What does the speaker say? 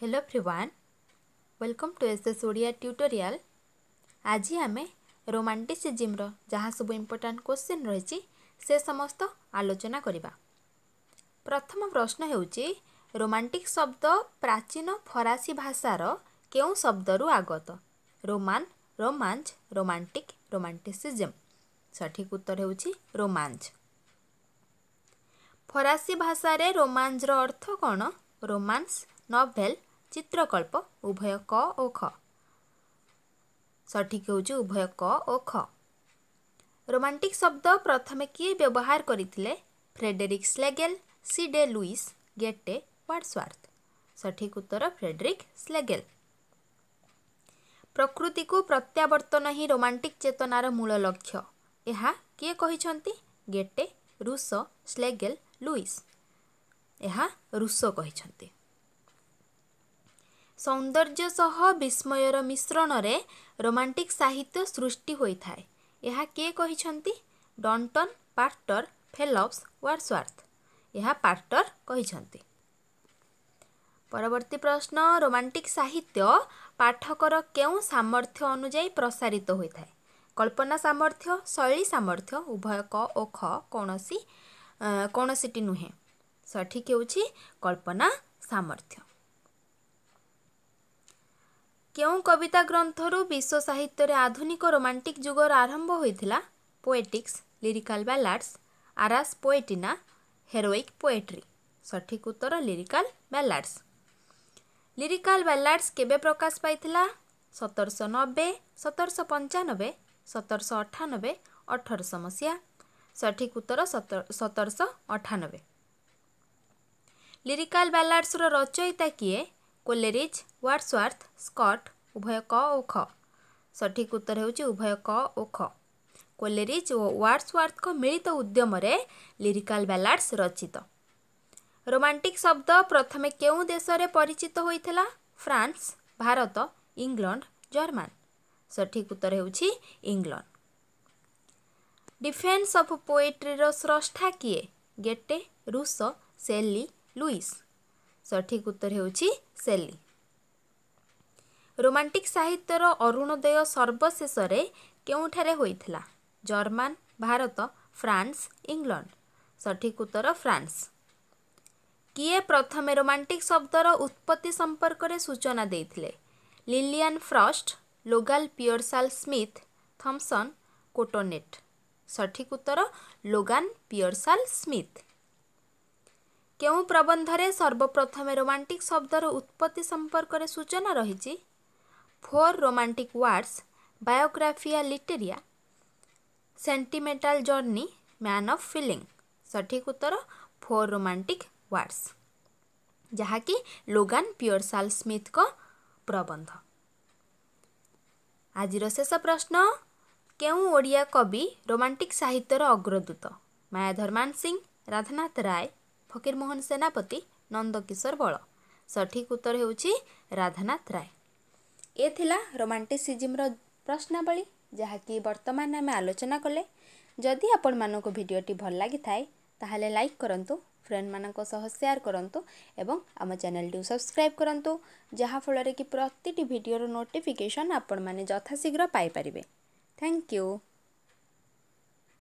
hello free one welcome to S S Odia tutorial ଆଜି ଆମେ ରୋମାଣ୍ଟିସିଜିମ୍ର ଯାହା ସବୁ ଇମ୍ପୋର୍ଟାଣ୍ଟ କୋଶ୍ଚିନ୍ ରହିଛି ସେ ସମସ୍ତ ଆଲୋଚନା କରିବା ପ୍ରଥମ ପ୍ରଶ୍ନ ହେଉଛି ରୋମାଣ୍ଟିକ୍ ଶବ୍ଦ ପ୍ରାଚୀନ ଫରାସୀ ଭାଷାର କେଉଁ ଶବ୍ଦରୁ ଆଗତ ରୋମାନ୍ ରୋମାଞ୍ଚ ରୋମାଣ୍ଟିକ୍ ରୋମାଣ୍ଟିସିଜିମ୍ ସଠିକ୍ ଉତ୍ତର ହେଉଛି ରୋମାଞ୍ଚ ଫରାସୀ ଭାଷାରେ ରୋମାଞ୍ଚର ଅର୍ଥ କ'ଣ ରୋମାନ୍ସ ନଭେଲ୍ চিত্রকল্প উভয় ক ও খ সঠিক হচ্ছে উভয় ক ও খ রোমান্টিক শব্দ প্রথমে কি ব্যবহার করে Frederick Schlegel C Day Lewis Goethe Wordsworth সঠিক উত্তর ফ্রেডেরিক স্লেগেল ପ୍ରକୃତିକୁ প্রত্যাবর্তন হি রোমান্টিক চেতনার মূল লক্ষ্য এহা କିଏ କହିଛନ୍ତି গেটে ରୁଷ স্লেগেল লুইস এহা ରୁଷ କହିଛନ୍ତି ସୌନ୍ଦର୍ଯ୍ୟ ସହ ବିସ୍ମୟର ମିଶ୍ରଣରେ ରୋମାଣ୍ଟିକ୍ ସାହିତ୍ୟ ସୃଷ୍ଟି ହୋଇଥାଏ ଏହା କିଏ କହିଛନ୍ତି ଡଣ୍ଟନ୍ ପାର୍ଟର ଫେଲପ୍ସ ୱାର୍ସୱାର୍ଥ ଏହା ପାର୍ଟର କହିଛନ୍ତି ପରବର୍ତ୍ତୀ ପ୍ରଶ୍ନ ରୋମାଣ୍ଟିକ୍ ସାହିତ୍ୟ ପାଠକର କେଉଁ ସାମର୍ଥ୍ୟ ଅନୁଯାୟୀ ପ୍ରସାରିତ ହୋଇଥାଏ କଳ୍ପନା ସାମର୍ଥ୍ୟ ଶୈଳୀ ସାମର୍ଥ୍ୟ ଉଭୟ କ ଓ ଖ କୌଣସି କୌଣସିଟି ନୁହେଁ ସଠିକ୍ ହେଉଛି କଳ୍ପନା ସାମର୍ଥ୍ୟ କେଉଁ କବିତା ଗ୍ରନ୍ଥରୁ ବିଶ୍ୱ ସାହିତ୍ୟରେ ଆଧୁନିକ ରୋମାଣ୍ଟିକ୍ ଯୁଗର ଆରମ୍ଭ ହୋଇଥିଲା ପୋଏଟିକ୍ସ ଲିରିକାଲ୍ ବ୍ୟାଲାଡ୍ସ ଆରାସ୍ ପୋଏଟିନା ହେରୋଇକ୍ ପୋଏଟ୍ରି ସଠିକ୍ ଉତ୍ତର ଲିରିକାଲ୍ ବ୍ୟାଲାଡ୍ସ ଲିରିକାଲ୍ ବ୍ୟାଲାଡ୍ସ କେବେ ପ୍ରକାଶ ପାଇଥିଲା ସତରଶହ ନବେ ସତରଶହ ପଞ୍ଚାନବେ ସତରଶହ ଅଠାନବେ ଅଠରଶହ ମସିହା ସଠିକ୍ ଉତ୍ତର ସତରଶହ ଅଠାନବେ ଲିରିକାଲ୍ ବ୍ୟାଲାଡ୍ସର ରଚୟିତା କିଏ କୋଲେରିଜ୍ ୱାର୍ଡସ୍ୱାର୍ଥ ସ୍କଟ୍ ଉଭୟ କ ଓ ଖ ସଠିକ୍ ଉତ୍ତର ହେଉଛି ଉଭୟ କ ଓ ଖ କୋଲେରିଜ୍ ଓ ୱାର୍ଡସ୍ୱାର୍ଥଙ୍କ ମିଳିତ ଉଦ୍ୟମରେ ଲିରିକାଲ୍ ବ୍ୟାଲାଡ୍ସ ରଚିତ ରୋମାଣ୍ଟିକ୍ ଶବ୍ଦ ପ୍ରଥମେ କେଉଁ ଦେଶରେ ପରିଚିତ ହୋଇଥିଲା ଫ୍ରାନ୍ସ ଭାରତ ଇଂଲଣ୍ଡ ଜର୍ମାନ ସଠିକ୍ ଉତ୍ତର ହେଉଛି ଇଂଲଣ୍ଡ ଡିଫେନ୍ସ ଅଫ୍ ପୋଏଟ୍ରିର ସ୍ରଷ୍ଟା କିଏ ଗେଟେ ରୁଷ ସେଲି ଲୁଇସ୍ ସଠିକ୍ ଉତ୍ତର ହେଉଛି ସେଲି ରୋମାଣ୍ଟିକ୍ ସାହିତ୍ୟର ଅରୁଣୋଦୟ ସର୍ବଶେଷରେ କେଉଁଠାରେ ହୋଇଥିଲା ଜର୍ମାନ ଭାରତ ଫ୍ରାନ୍ସ ଇଂଲଣ୍ଡ ସଠିକ୍ ଉତ୍ତର ଫ୍ରାନ୍ସ କିଏ ପ୍ରଥମେ ରୋମାଣ୍ଟିକ୍ ଶବ୍ଦର ଉତ୍ପତ୍ତି ସମ୍ପର୍କରେ ସୂଚନା ଦେଇଥିଲେ Lilian Frost Logan Pearsall Smith Thomson କୋଟୋନେଟ୍ ସଠିକ ଉତ୍ତର ଲୋଗାନ୍ ପିଅରସାଲ୍ ସ୍ମିଥ କେଉଁ ପ୍ରବନ୍ଧରେ ସର୍ବପ୍ରଥମେ ରୋମାଣ୍ଟିକ୍ ଶବ୍ଦର ଉତ୍ପତ୍ତି ସମ୍ପର୍କରେ ସୂଚନା ରହିଛି four romantic words Biographia Literaria sentimental journey man of feeling सठिक उत्तर फोर रोमांटिक वार्डस जहाँकि लोगान पियरसाल स्मिथ को प्रबंध आजर शेष प्रश्न ओडिया कवि रोमांटिक साहित्यर अग्रदूत मायाधरमान सिंह राधानाथ राय फकीर मोहन सेनापति नंदकिशोर बल सठिक उत्तर हो राधानाथ राय ଏ ଥିଲା ରୋମାଣ୍ଟିସିଜିମ୍ର ପ୍ରଶ୍ନାବଳୀ ଯାହାକି ବର୍ତ୍ତମାନ ଆମେ ଆଲୋଚନା କଲେ ଯଦି ଆପଣମାନଙ୍କୁ ଭିଡ଼ିଓଟି ଭଲ ଲାଗିଥାଏ ତାହେଲେ ଲାଇକ୍ କରନ୍ତୁ ଫ୍ରେଣ୍ଡମାନଙ୍କ ସହ ସେୟାର କରନ୍ତୁ ଏବଂ ଆମ ଚ୍ୟାନେଲଟିକୁ ସବସ୍କ୍ରାଇବ୍ କରନ୍ତୁ ଯାହାଫଳରେ କି ପ୍ରତିଟି ଭିଡ଼ିଓର ନୋଟିଫିକେସନ୍ ଆପଣମାନେ ଯଥାଶୀଘ୍ର ପାଇପାରିବେ ଥ୍ୟାଙ୍କ ୟୁ